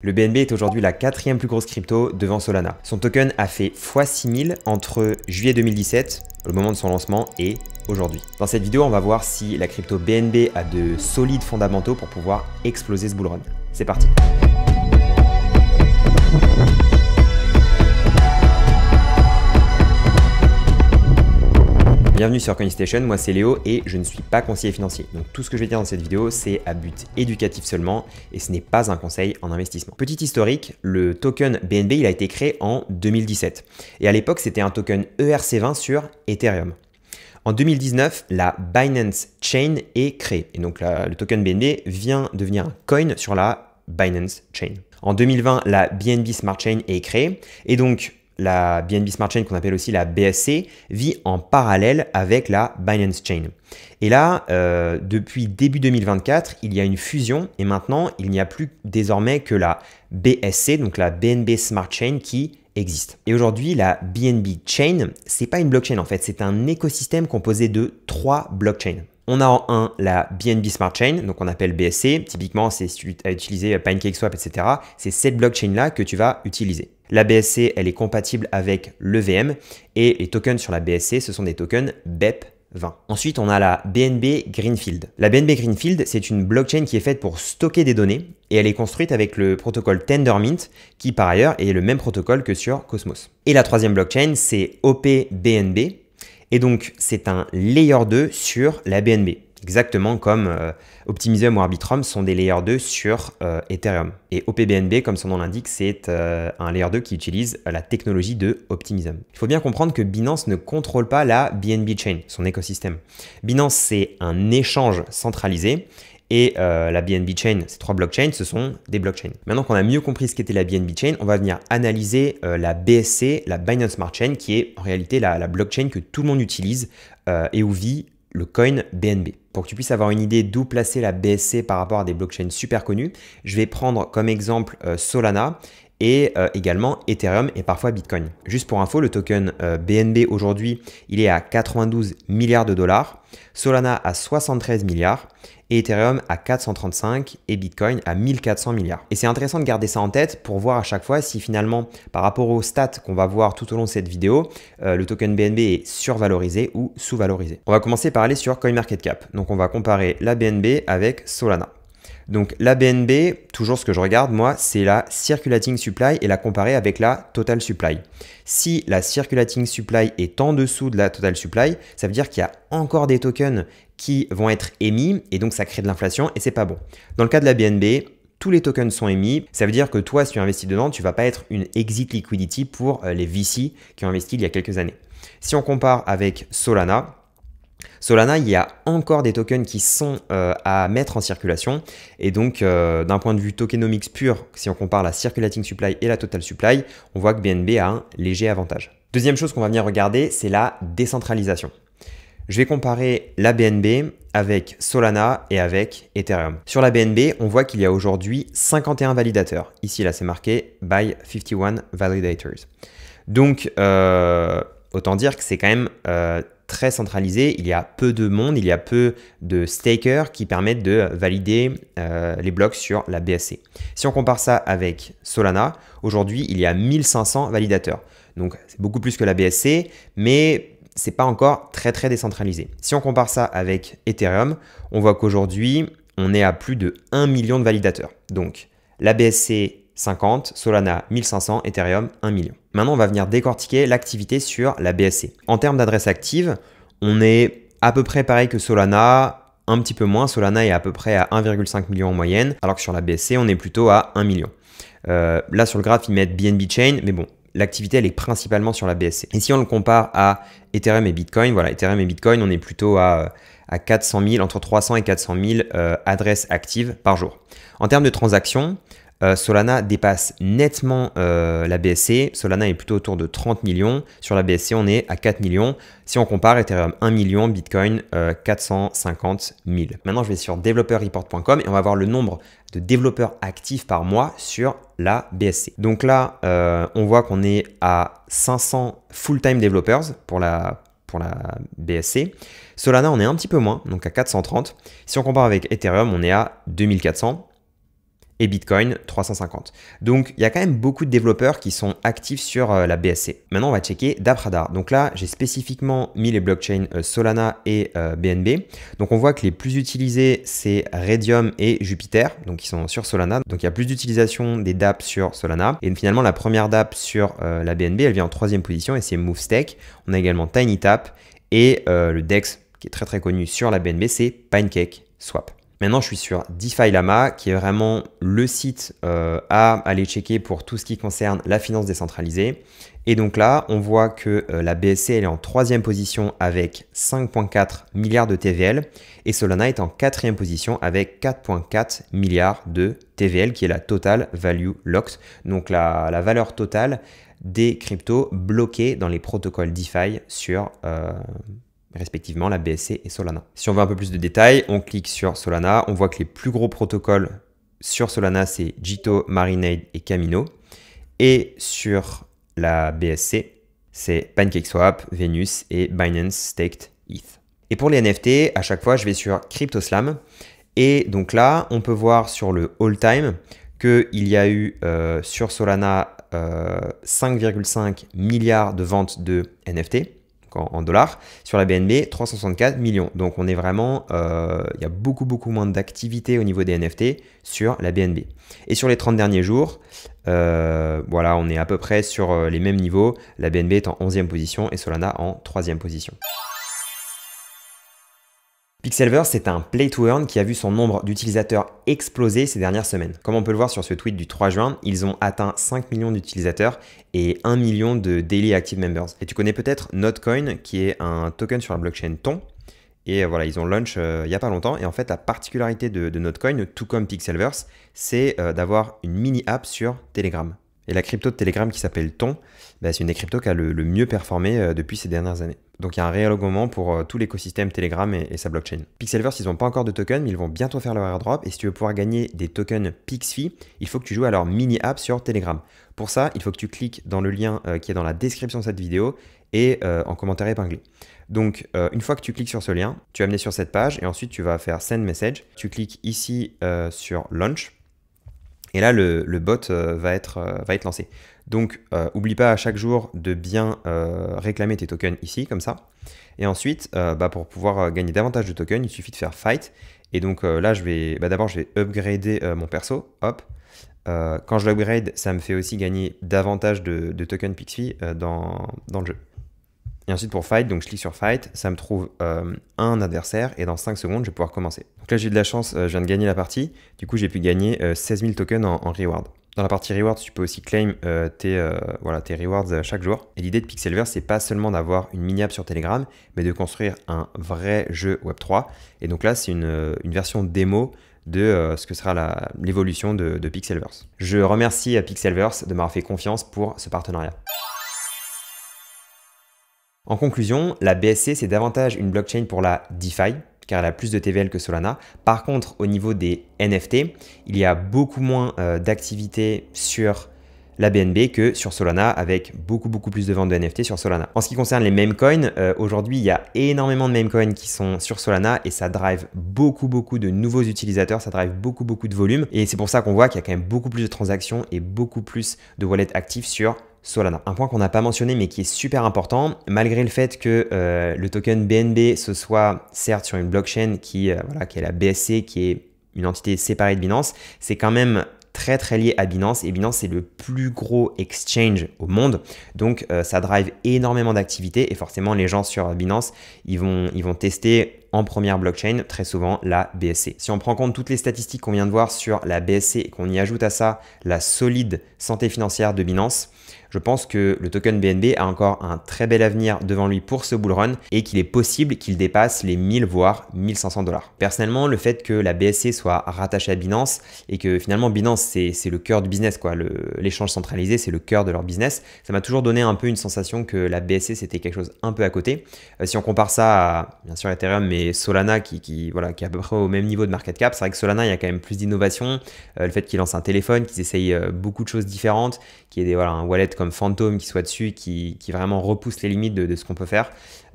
Le BNB est aujourd'hui la quatrième plus grosse crypto devant Solana. Son token a fait x6000 entre juillet 2017, le moment de son lancement, et aujourd'hui. Dans cette vidéo, on va voir si la crypto BNB a de solides fondamentaux pour pouvoir exploser ce bull run. C'est parti. Bienvenue sur CoinStation, moi c'est Léo et je ne suis pas conseiller financier. Donc tout ce que je vais dire dans cette vidéo, c'est à but éducatif seulement et ce n'est pas un conseil en investissement. Petit historique, le token BNB, il a été créé en 2017 et à l'époque, c'était un token ERC20 sur Ethereum. En 2019, la Binance Chain est créée et donc le token BNB vient devenir un coin sur la Binance Chain. En 2020, la BNB Smart Chain est créée et donc la BNB Smart Chain qu'on appelle aussi la BSC vit en parallèle avec la Binance Chain. Et là, euh, depuis début 2024, il y a une fusion et maintenant, il n'y a plus désormais que la BSC, donc la BNB Smart Chain qui existe. Et aujourd'hui, la BNB Chain, c'est pas une blockchain en fait, c'est un écosystème composé de trois blockchains. On a en un la BNB Smart Chain, donc on appelle BSC. Typiquement, c'est as utilisé PancakeSwap, etc. C'est cette blockchain-là que tu vas utiliser. La BSC, elle est compatible avec l'EVM et les tokens sur la BSC, ce sont des tokens BEP 20. Ensuite, on a la BNB Greenfield. La BNB Greenfield, c'est une blockchain qui est faite pour stocker des données et elle est construite avec le protocole Tendermint qui par ailleurs est le même protocole que sur Cosmos. Et la troisième blockchain, c'est OPBNB et donc c'est un layer 2 sur la BNB. Exactement comme euh, Optimism ou Arbitrum sont des layers 2 sur euh, Ethereum. Et OPBNB, comme son nom l'indique, c'est euh, un layer 2 qui utilise la technologie de Optimism. Il faut bien comprendre que Binance ne contrôle pas la BNB Chain, son écosystème. Binance, c'est un échange centralisé et la BNB Chain, ces trois blockchains, ce sont des blockchains. Maintenant qu'on a mieux compris ce qu'était la BNB Chain, on va venir analyser la BSC, la Binance Smart Chain, qui est en réalité la, blockchain que tout le monde utilise et où vit le coin BNB. Pour que tu puisses avoir une idée d'où placer la BSC par rapport à des blockchains super connues, je vais prendre comme exemple euh, Solana et euh, également Ethereum et parfois Bitcoin. Juste pour info, le token BNB euh, aujourd'hui, il est à 92 milliards de dollars, Solana à 73 milliards et Ethereum à 435 et Bitcoin à 1400 milliards. Et c'est intéressant de garder ça en tête pour voir à chaque fois si finalement, par rapport aux stats qu'on va voir tout au long de cette vidéo, euh, le token BNB est survalorisé ou sous-valorisé. On va commencer par aller sur CoinMarketCap. Donc on va comparer la BNB avec Solana. Donc la BNB, toujours ce que je regarde moi, c'est la circulating supply et la comparer avec la total supply. Si la circulating supply est en dessous de la total supply, ça veut dire qu'il y a encore des tokens qui vont être émis et donc ça crée de l'inflation et c'est pas bon. Dans le cas de la BNB, tous les tokens sont émis. Ça veut dire que toi, si tu investis dedans, tu vas pas être une exit liquidity pour euh, les VC qui ont investi il y a quelques années. Si on compare avec Solana, Solana, il y a encore des tokens qui sont euh, à mettre en circulation. Et donc, euh, d'un point de vue tokenomics pur, si on compare la circulating supply et la total supply, on voit que BNB a un léger avantage. Deuxième chose qu'on va venir regarder, c'est la décentralisation. Je vais comparer la BNB avec Solana et avec Ethereum. Sur la BNB, on voit qu'il y a aujourd'hui 51 validateurs. Ici, là, c'est marqué by 51 validators. Donc, euh, autant dire que c'est quand même très centralisé, il y a peu de monde, il y a peu de stakers qui permettent de valider euh, les blocs sur la BSC. Si on compare ça avec Solana, aujourd'hui il y a 1500 validateurs. Donc c'est beaucoup plus que la BSC, mais c'est pas encore très très décentralisé. Si on compare ça avec Ethereum, on voit qu'aujourd'hui on est à plus de 1 million de validateurs. Donc la BSC 50, Solana 1500, Ethereum 1 million. Maintenant, on va venir décortiquer l'activité sur la BSC. En termes d'adresses actives, on est à peu près pareil que Solana, un petit peu moins. Solana est à peu près à 1,5 million en moyenne, alors que sur la BSC, on est plutôt à 1 million. Euh, là, sur le graphe, il met BNB Chain, mais bon, l'activité, elle est principalement sur la BSC. Et si on le compare à Ethereum et Bitcoin, voilà, Ethereum et Bitcoin, on est plutôt à, 400 000, entre 300 et 400 000 euh, adresses actives par jour. En termes de transactions, euh, Solana dépasse nettement euh, la BSC. Solana est plutôt autour de 30 millions. Sur la BSC, on est à 4 millions. Si on compare Ethereum 1 million, Bitcoin 450 euh, 000. Maintenant, je vais sur developerreport.com et on va voir le nombre de développeurs actifs par mois sur la BSC. Donc là, on voit qu'on est à 500 full-time developers pour la, pour la BSC. Solana, on est un petit peu moins, donc à 430. Si on compare avec Ethereum, on est à 2400 et Bitcoin 350. Donc il y a quand même beaucoup de développeurs qui sont actifs sur euh, la BSC. Maintenant on va checker DappRadar. Donc là j'ai spécifiquement mis les blockchains euh, Solana et BNB. Euh, donc on voit que les plus utilisés c'est Radium et Jupiter, donc ils sont sur Solana. Donc il y a plus d'utilisation des dApps sur Solana. Et finalement la première dApp sur la BNB elle vient en troisième position et c'est MoveStack. On a également TinyTap et le DEX qui est très très connu sur la BNB c'est Swap. Maintenant, je suis sur DeFi Lama, qui est vraiment le site euh, à aller checker pour tout ce qui concerne la finance décentralisée. Et donc là, on voit que euh, la BSC elle est en troisième position avec 5,4 milliards de TVL et Solana est en quatrième position avec 4,4 milliards de TVL, qui est la total value locked, donc la, valeur totale des cryptos bloquées dans les protocoles DeFi sur, euh, respectivement la BSC et Solana. Si on veut un peu plus de détails, on clique sur Solana, on voit que les plus gros protocoles sur Solana, c'est Jito, Marinade et Camino. Et sur la BSC, c'est PancakeSwap, Venus et Binance Staked ETH. Et pour les NFT, à chaque fois, je vais sur CryptoSlam. Et donc là, on peut voir sur le all time qu'il y a eu euh, sur Solana 5,5 euh, milliards de ventes de NFT en dollars, sur la BNB, 364 millions. Donc on est vraiment, euh, il y a beaucoup beaucoup moins d'activité au niveau des NFT sur la BNB. Et sur les 30 derniers jours, euh, voilà, on est à peu près sur euh, les mêmes niveaux, la BNB est en 11e position et Solana en 3e position. Pixelverse, c'est un play to earn qui a vu son nombre d'utilisateurs exploser ces dernières semaines. Comme on peut le voir sur ce tweet du 3 juin, ils ont atteint 5 millions d'utilisateurs et 1 million de daily active members. Et tu connais peut-être Notcoin, qui est un token sur la blockchain Ton. Et euh, voilà, ils ont launch euh, il n'y a pas longtemps. Et en fait, la particularité de, de Notcoin, tout comme Pixelverse, c'est euh, d'avoir une mini app sur Telegram. Et la crypto de Telegram qui s'appelle Ton, bah, c'est une des cryptos qui a le, mieux performé euh, depuis ces dernières années. Donc il y a un réel augment pour euh, tout l'écosystème Telegram et, sa blockchain. Pixelverse, ils n'ont pas encore de token, mais ils vont bientôt faire leur airdrop. Et si tu veux pouvoir gagner des tokens PixFi, il faut que tu joues à leur mini app sur Telegram. Pour ça, il faut que tu cliques dans le lien euh, qui est dans la description de cette vidéo et en commentaire épinglé. Donc, une fois que tu cliques sur ce lien, tu es amené sur cette page et ensuite tu vas faire Send Message. Tu cliques ici sur Launch. Et là, le, bot euh, va être, euh, va être lancé. Donc, euh, oublie pas à chaque jour de bien réclamer tes tokens ici, comme ça. Et ensuite, bah, pour pouvoir gagner davantage de tokens, il suffit de faire fight. Et donc là, je vais, bah, d'abord, je vais upgrader mon perso. Hop. quand je l'upgrade, ça me fait aussi gagner davantage de, tokens Pixie dans, dans le jeu. Et ensuite pour fight, donc je clique sur fight, ça me trouve euh, un adversaire et dans 5 secondes je vais pouvoir commencer. Donc là j'ai eu de la chance, euh, je viens de gagner la partie, du coup j'ai pu gagner 16 euh, 000 tokens en, reward. Dans la partie rewards, tu peux aussi claim tes, rewards chaque jour. Et l'idée de Pixelverse, c'est pas seulement d'avoir une mini-app sur Telegram, mais de construire un vrai jeu Web3. Et donc là, c'est une, version démo de ce que sera l'évolution de, de Pixelverse. Je remercie à Pixelverse de m'avoir fait confiance pour ce partenariat. En conclusion, la BSC, c'est davantage une blockchain pour la DeFi, car elle a plus de TVL que Solana. Par contre, au niveau des NFT, il y a beaucoup moins euh, d'activité sur la BNB que sur Solana avec beaucoup beaucoup plus de ventes de NFT sur Solana. En ce qui concerne les memecoins, coins, euh, aujourd'hui il y a énormément de coins qui sont sur Solana et ça drive beaucoup beaucoup de nouveaux utilisateurs, ça drive beaucoup beaucoup de volume et c'est pour ça qu'on voit qu'il y a quand même beaucoup plus de transactions et beaucoup plus de wallets actifs sur Solana. Un point qu'on n'a pas mentionné mais qui est super important, malgré le fait que euh, le token BNB se soit certes sur une blockchain qui, euh, voilà, est la BSC, qui est une entité séparée de Binance, c'est quand même très très lié à Binance et Binance c'est le plus gros exchange au monde donc euh, ça drive énormément d'activités et forcément les gens sur Binance ils vont, ils vont tester en première blockchain, très souvent la BSC. Si on prend en compte toutes les statistiques qu'on vient de voir sur la BSC et qu'on y ajoute à ça la solide santé financière de Binance, je pense que le token BNB a encore un très bel avenir devant lui pour ce bull run et qu'il est possible qu'il dépasse les 1000 voire 1500 dollars. Personnellement, le fait que la BSC soit rattachée à Binance et que finalement Binance c'est le cœur du business quoi, l'échange centralisé c'est le cœur de leur business, ça m'a toujours donné un peu une sensation que la BSC c'était quelque chose un peu à côté. Euh, si on compare ça à bien sûr Ethereum mais Solana qui, voilà, qui est à peu près au même niveau de market cap, c'est vrai que Solana, il y a quand même plus d'innovation. Euh, le fait qu'ils lance un téléphone, qu'ils essayent euh, beaucoup de choses différentes, qu'il y ait des, voilà, un wallet comme Phantom qui soit dessus, qui, vraiment repousse les limites de ce qu'on peut faire.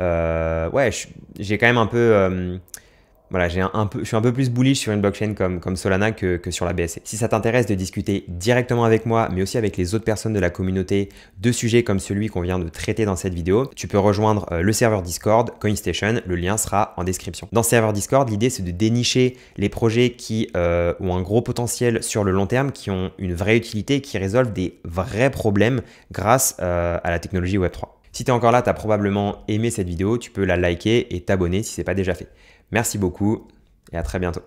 Euh, ouais, j'ai quand même un peu voilà, je suis un peu plus bullish sur une blockchain comme, Solana que, sur la BSC. E. Si ça t'intéresse de discuter directement avec moi, mais aussi avec les autres personnes de la communauté de sujets comme celui qu'on vient de traiter dans cette vidéo, tu peux rejoindre euh, le serveur Discord, CoinStation, le lien sera en description. Dans ce serveur Discord, l'idée c'est de dénicher les projets qui euh, ont un gros potentiel sur le long terme, qui ont une vraie utilité, qui résolvent des vrais problèmes grâce euh, à la technologie Web3. Si tu es encore là, tu as probablement aimé cette vidéo, tu peux la liker et t'abonner si ce n'est pas déjà fait. Merci beaucoup et à très bientôt.